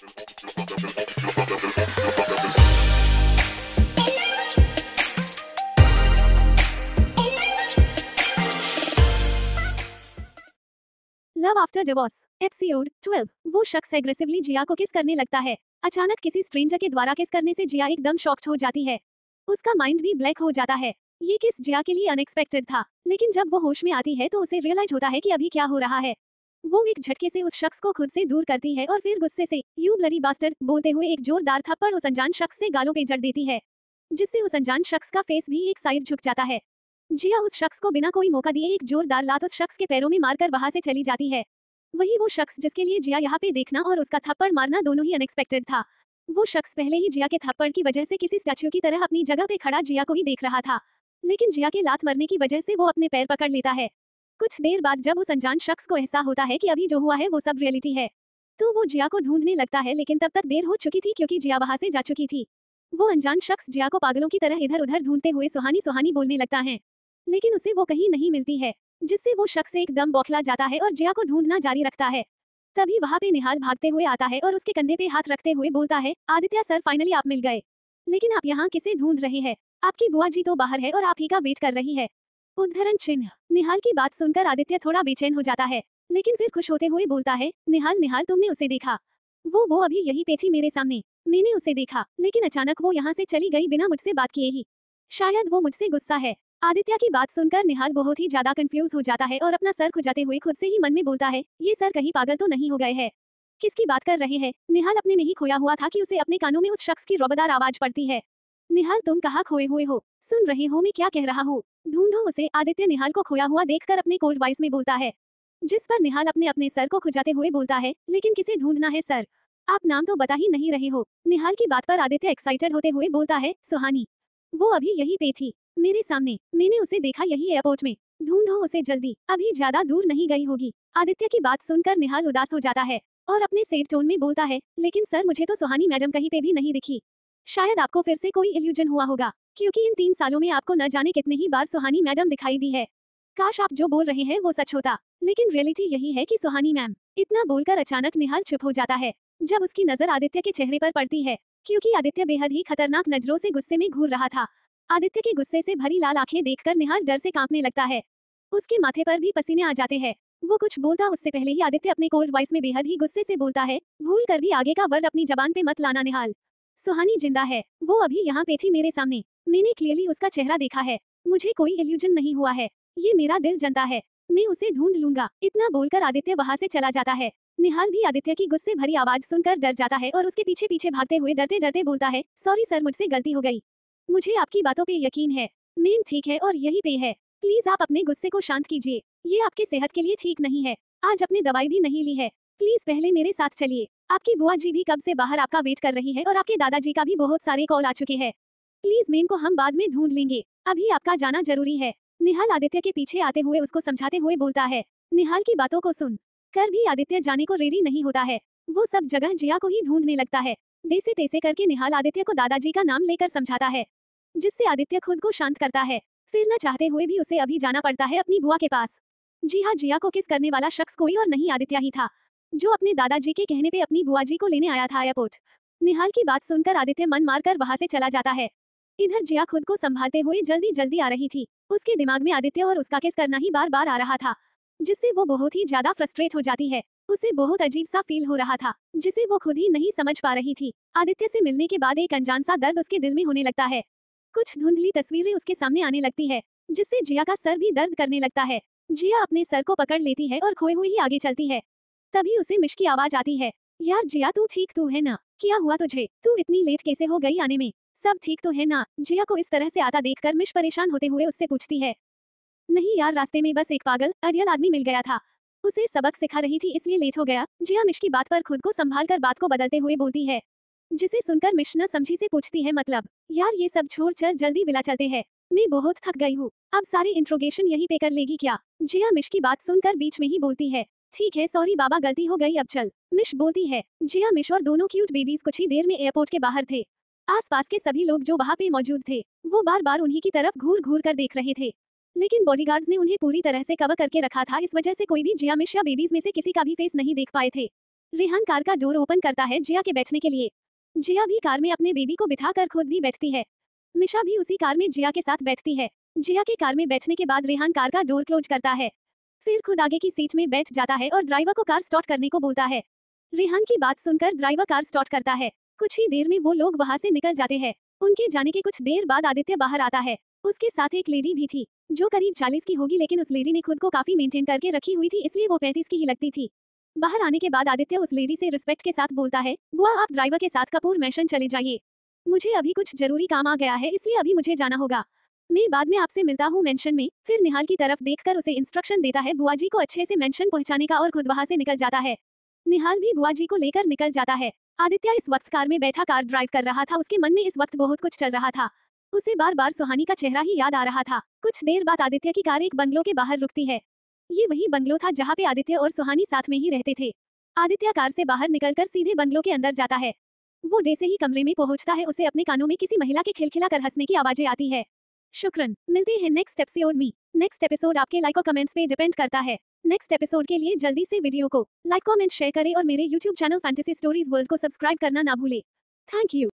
love after divorce episode 12 वो शख्स aggressively जिया को किस करने लगता है अचानक किसी स्ट्रेंजर के द्वारा किस करने से जिया एकदम शॉक्ड हो जाती है उसका माइंड भी ब्लैक हो जाता है ये किस जिया के लिए अनएक्सपेक्टेड था लेकिन जब वो होश में आती है तो उसे रियलाइज होता है कि अभी क्या हो रहा है वो एक झटके से उस शख्स को खुद से दूर करती है और फिर गुस्से से यू ब्लरी बास्टर बोलते हुए एक जोरदार थप्पड़ उस अनजान शख्स से गालों पे जड़ देती है जिससे उस अनजान शख्स का फेस भी एक साइड झुक जाता है जिया उस शख्स को बिना कोई मौका दिए एक जोरदार लात उस शख्स के पैरों में मारकर वहां से चली जाती है वही वो शख्स जिसके लिए जिया यहाँ पे देखना और उसका थप्पड़ मारना दोनों ही अनएक्सपेक्टेड था वो शख्स पहले ही जिया के थप्पड़ की वजह से किसी स्टैच्यू की तरह अपनी जगह पे खड़ा जिया को ही देख रहा था लेकिन जिया के लात मरने की वजह से वो अपने पैर पकड़ लेता है कुछ देर बाद जब उस अनजान शख्स को ऐसा होता है कि अभी जो हुआ है वो सब रियलिटी है तो वो जिया को ढूंढने लगता है लेकिन तब तक देर हो चुकी थी क्योंकि जिया वहां से जा चुकी थी वो अनजान शख्स जिया को पागलों की तरह इधर उधर ढूंढते हुए सुहानी सुहानी बोलने लगता है लेकिन उसे वो कहीं नहीं मिलती है जिससे वो शख्स एकदम बौखला जाता है और जिया को ढूंढना जारी रखता है तभी वहाँ पे निहाल भागते हुए आता है और उसके कंधे पे हाथ रखते हुए बोलता है आदित्य सर फाइनली आप मिल गए लेकिन आप यहाँ किसे ढूंढ रहे हैं आपकी बुआ जी तो बाहर है और आप ही का वेट कर रही है उद्धरण चिन्ह निहाल की बात सुनकर आदित्य थोड़ा बेचैन हो जाता है लेकिन फिर खुश होते हुए बोलता है निहाल निहाल तुमने उसे देखा वो वो अभी यही पे थी मेरे सामने मैंने उसे देखा लेकिन अचानक वो यहाँ से चली गई बिना मुझसे बात किए ही शायद वो मुझसे गुस्सा है आदित्य की बात सुनकर निहाल बहुत ही ज्यादा कंफ्यूज हो जाता है और अपना सर खुजाते हुए खुद से ही मन में बोलता है ये सर कहीं पागल तो नहीं हो गए है किसकी बात कर रहे हैं निहाल अपने में ही खोया हुआ था कि उसे अपने कानों में उस शख्स की रोबदार आवाज पड़ती है निहाल तुम कहाँ खोए हुए हो सुन रहे हो मैं क्या कह रहा हूँ ढूंढो उसे आदित्य निहाल को खोया हुआ देखकर अपने कोल्ड वॉइस में बोलता है जिस पर निहाल अपने अपने सर को खुजाते हुए बोलता है लेकिन किसे ढूंढना है सर आप नाम तो बता ही नहीं रहे हो निहाल की बात पर आदित्य एक्साइटेड होते हुए बोलता है सुहानी वो अभी यही पे थी मेरे सामने मैंने उसे देखा यही एयरपोर्ट में ढूंढो उसे जल्दी अभी ज्यादा दूर नहीं गई होगी आदित्य की बात सुनकर निहाल उदास हो जाता है और अपने सेठ टोन में बोलता है लेकिन सर मुझे तो सुहानी मैडम कहीं पे भी नहीं दिखी शायद आपको फिर से कोई इल्यूजन हुआ होगा क्योंकि इन तीन सालों में आपको न जाने कितने ही बार सुहानी मैडम दिखाई दी है काश आप जो बोल रहे हैं वो सच होता लेकिन रियलिटी यही है कि सुहानी मैम इतना बोलकर अचानक निहाल चुप हो जाता है जब उसकी नजर आदित्य के चेहरे पर पड़ती है क्योंकि आदित्य बेहद ही खतरनाक नजरों से गुस्से में घूर रहा था आदित्य के गुस्से से भरी लाल आंखें देखकर निहाल डर से कांपने लगता है उसके माथे पर भी पसीने आ जाते हैं वो कुछ बोलता उससे पहले ही आदित्य अपने कोल्ड वॉइस में बेहद ही गुस्से से बोलता है भूल कर भी आगे का वर्ड अपनी जबान पे मत लाना निहाल सुहानी जिंदा है वो अभी यहाँ पे थी मेरे सामने मैंने क्लियरली उसका चेहरा देखा है मुझे कोई इल्यूजन नहीं हुआ है ये मेरा दिल जनता है मैं उसे ढूंढ लूंगा इतना बोलकर आदित्य वहाँ से चला जाता है निहाल भी आदित्य की गुस्से भरी आवाज सुनकर डर जाता है और उसके पीछे पीछे भागते हुए डरते डरते बोलता है सॉरी सर मुझसे गलती हो गई मुझे आपकी बातों पे यकीन है मेम ठीक है और यही पे है प्लीज आप अपने गुस्से को शांत कीजिए ये आपके सेहत के लिए ठीक नहीं है आज अपने दवाई भी नहीं ली है प्लीज पहले मेरे साथ चलिए आपकी बुआ जी भी कब से बाहर आपका वेट कर रही है और आपके दादाजी का भी बहुत सारे कॉल आ चुके हैं प्लीज मेम को हम बाद में ढूंढ लेंगे अभी आपका जाना जरूरी है निहाल आदित्य के पीछे आते हुए उसको समझाते हुए बोलता है निहाल की बातों को सुन कर भी आदित्य जाने को रेडी नहीं होता है वो सब जगह जिया को ही ढूंढने लगता है देसे तेसे करके निहाल आदित्य को दादाजी का नाम लेकर समझाता है जिससे आदित्य खुद को शांत करता है फिर न चाहते हुए भी उसे अभी जाना पड़ता है अपनी बुआ के पास जी हाँ जिया को किस करने वाला शख्स कोई और नहीं आदित्य ही था जो अपने दादाजी के कहने पे अपनी बुआ जी को लेने आया था एयरपोर्ट निहाल की बात सुनकर आदित्य मन मारकर वहां से चला जाता है इधर जिया खुद को संभालते हुए जल्दी जल्दी आ रही थी उसके दिमाग में आदित्य और उसका केस करना ही बार बार आ रहा था जिससे वो बहुत ही ज्यादा फ्रस्ट्रेट हो जाती है उसे बहुत अजीब सा फील हो रहा था जिसे वो खुद ही नहीं समझ पा रही थी आदित्य से मिलने के बाद एक अनजान सा दर्द उसके दिल में होने लगता है कुछ धुंधली तस्वीरें उसके सामने आने लगती है जिससे जिया का सर भी दर्द करने लगता है जिया अपने सर को पकड़ लेती है और खोए हुए ही आगे चलती है तभी उसे मिश की आवाज आती है यार जिया तू ठीक तू तो है ना क्या हुआ तुझे तू इतनी लेट कैसे हो गई आने में सब ठीक तो है ना जिया को इस तरह से आता देखकर मिश परेशान होते हुए उससे पूछती है नहीं यार रास्ते में बस एक पागल अड़ियल आदमी मिल गया था उसे सबक सिखा रही थी इसलिए लेट हो गया जिया मिश की बात पर खुद को संभाल कर बात को बदलते हुए बोलती है जिसे सुनकर मिश न समझी से पूछती है मतलब यार ये सब छोड़ चल जल्दी विला चलते हैं मैं बहुत थक गई हूँ अब सारी इंट्रोगेशन यहीं पे कर लेगी क्या जिया मिश की बात सुनकर बीच में ही बोलती है ठीक है सॉरी बाबा गलती हो गई अब चल मिश बोलती है जिया हाँ मिश और दोनों क्यूट बेबीज कुछ ही देर में एयरपोर्ट के बाहर थे आसपास के सभी लोग जो वहाँ पे मौजूद थे वो बार बार उन्हीं की तरफ घूर घूर कर देख रहे थे लेकिन बॉडीगार्ड्स ने उन्हें पूरी तरह से कवर करके रखा था इस वजह से कोई भी जिया मिश या बेबीज में से किसी का भी फेस नहीं देख पाए थे रेहान कार का डोर ओपन करता है जिया के बैठने के लिए जिया भी कार में अपने बेबी को बिठा कर खुद भी बैठती है मिशा भी उसी कार में जिया के साथ बैठती है जिया के कार में बैठने के बाद रेहान कार का डोर क्लोज करता है फिर खुद आगे की सीट में बैठ जाता है और ड्राइवर को कार स्टार्ट करने को बोलता है रेहान की बात सुनकर ड्राइवर कार स्टार्ट करता है कुछ ही देर में वो लोग वहाँ से निकल जाते हैं उनके जाने के कुछ देर बाद आदित्य बाहर आता है उसके साथ एक लेडी भी थी जो करीब चालीस की होगी लेकिन उस लेडी ने खुद को काफी मेंटेन करके रखी हुई थी इसलिए वो पैंतीस की ही लगती थी बाहर आने के बाद आदित्य उस लेडी से रिस्पेक्ट के साथ बोलता है बुआ आप ड्राइवर के साथ कपूर मैशन चले जाइए मुझे अभी कुछ जरूरी काम आ गया है इसलिए अभी मुझे जाना होगा मैं बाद में आपसे मिलता हूँ मेंशन में फिर निहाल की तरफ देखकर उसे इंस्ट्रक्शन देता है बुआ जी को अच्छे से मेंशन पहुँचाने का और खुद वहाँ से निकल जाता है निहाल भी बुआ जी को लेकर निकल जाता है आदित्य इस वक्त कार में बैठा कार ड्राइव कर रहा था उसके मन में इस वक्त बहुत कुछ चल रहा था उसे बार बार सुहानी का चेहरा ही याद आ रहा था कुछ देर बाद आदित्य की कार एक बंगलों के बाहर रुकती है ये वही बंगलो था जहाँ पे आदित्य और सुहानी साथ में ही रहते थे आदित्य कार से बाहर निकलकर सीधे बंगलों के अंदर जाता है वो डे से ही कमरे में पहुंचता है उसे अपने कानों में किसी महिला के खिलखिला कर हंसने की आवाजें आती है शुक्रन मिलते हैं नेक्स्ट एपिसोड में नेक्स्ट एपिसोड आपके लाइक और कमेंट्स पे डिपेंड करता है नेक्स्ट एपिसोड के लिए जल्दी से वीडियो को लाइक कमेंट शेयर करें और मेरे YouTube channel fantasy stories world को सब्सक्राइब करना ना भूलें थैंक यू